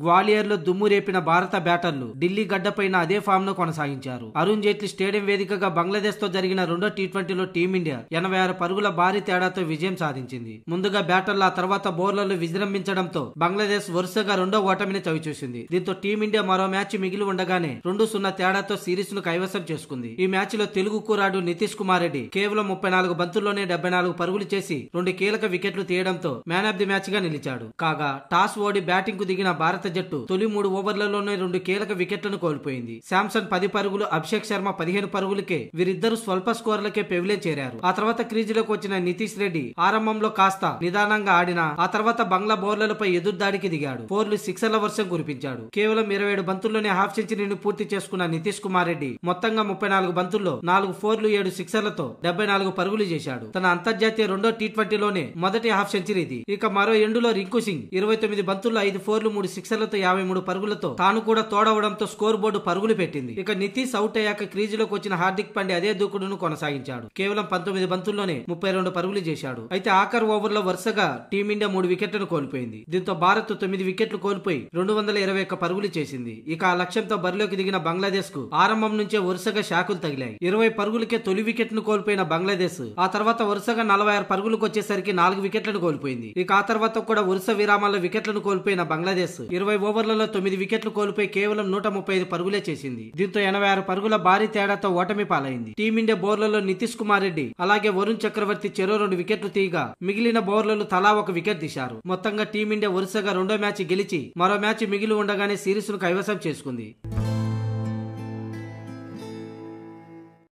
గ్వాలియర్లో దుమ్ము రేపిన భారత బ్యాటర్లు ఢిల్లీ గడ్డపైన అదే ఫామ్ ను కొనసాగించారు అరుణ్ జైట్లీ స్టేడియం వేదికగా బంగ్లాదేశ్ తో జరిగిన రెండో టీ ట్వంటీలో టీమిండియా ఎనభై ఆరు పరుగుల భారీ తేడాతో విజయం సాధించింది ముందుగా బ్యాటర్లు ఆ తర్వాత బౌలర్లు విజృంభించడంతో బంగ్లాదేశ్ వరుసగా రెండో ఓటమిని చవిచూసింది దీంతో టీమిండియా మరో మ్యాచ్ మిగిలి ఉండగానే రెండు సున్నా తేడాతో సిరీస్ ను కైవసం చేసుకుంది ఈ మ్యాచ్ లో తెలుగు కూరాడు నితీష్ కుమార్ రెడ్డి కేవలం ముప్పై నాలుగు బంతుల్లోనే డెబ్బై నాలుగు పరుగులు చేసి రెండు కీలక వికెట్లు తీయడంతో మ్యాన్ ఆఫ్ ది మ్యాచ్ గా నిలిచాడు కాగా టాస్ ఓడి బ్యాటింగ్ కు దిగిన భారత భారత జట్టు తొలి మూడు ఓవర్లలోనే రెండు కీలక వికెట్లను కోల్పోయింది శాంసన్ పది పరుగులు అభిషేక్ శర్మ పదిహేను పరుగులకే వీరిద్దరు స్వల్ప స్కోర్లకే పెవిలే చేరారు ఆ తర్వాత క్రీజులోకి వచ్చిన నితీష్ రెడ్డి ఆరంభంలో కాస్త నిదానంగా ఆడిన ఆ తర్వాత బంగ్లా బౌలర్లపై ఎదురుదాడికి దిగాడు ఫోర్లు సిక్సర్ల వర్షం కురిపించాడు కేవలం ఇరవై ఏడు బంతుల్లోనే హాఫ్ సెంచరీని పూర్తి చేసుకున్న నితీష్ కుమార్ రెడ్డి మొత్తంగా ముప్పై నాలుగు బంతుల్లో నాలుగు ఫోర్లు ఏడు సిక్సర్లతో డెబ్బై నాలుగు పరుగులు చేశాడు తన అంతర్జాతీయ రెండో టీ ట్వంటీలోనే మొదటి హాఫ్ ఇది ఇక మరో ఎండులో రింకు సింగ్ ఇరవై తొమ్మిది బంతుల్లో ఐదు ఫోర్లు మూడు సిక్స్ సిక్సర్లతో యాభై మూడు పరుగులతో తాను కూడా తోడవడంతో స్కోర్ బోర్డు పరుగులు పెట్టింది ఇక నితీష్ అవుట్ అయ్యాక క్రీజులోకి వచ్చిన హార్దిక్ పాండే అదే దూకుడును కొనసాగించాడు కేవలం పంతొమ్మిది బంతుల్లోనే ముప్పై రెండు పరుగులు చేశాడు అయితే ఆఖర్ ఓవర్లో వరుసగా టీమిండియా మూడు వికెట్లను కోల్పోయింది దీంతో భారత్ తొమ్మిది వికెట్లు కోల్పోయి రెండు వందల ఇరవై ఒక్క పరుగులు చేసింది ఇక ఆ లక్ష్యంతో బరిలోకి దిగిన బంగ్లాదేశ్ కు ఆరంభం నుంచే వరుసగా షాకులు తగిలాయి ఇరవై పరుగులకే తొలి వికెట్ ను కోల్పోయిన బంగ్లాదేశ్ ఆ తర్వాత వరుసగా నలభై ఆరు పరుగులకు వచ్చేసరికి నాలుగు వికెట్లను కోల్పోయింది ఇక ఆ తర్వాత కూడా వరుస విరామాల్లో వికెట్లను కోల్పోయిన బంగ్లాదేశ్ ఇరవై ఓవర్లలో తొమ్మిది వికెట్లు కోల్పోయి కేవలం నూట ముప్పై ఐదు పరుగులే చేసింది దీంతో ఎనభై ఆరు పరుగుల భారీ తేడాతో ఓటమి పాలైంది టీమిండియా బౌర్లలో నితీష్ కుమార్ రెడ్డి అలాగే వరుణ్ చక్రవర్తి చెరో రెండు వికెట్లు తీయగా మిగిలిన బౌర్లలు తలా ఒక వికెట్ తీశారు మొత్తంగా టీమిండియా వరుసగా రెండో మ్యాచ్ గెలిచి మరో మ్యాచ్ మిగిలి ఉండగానే సిరీస్ ను కైవసం చేసుకుంది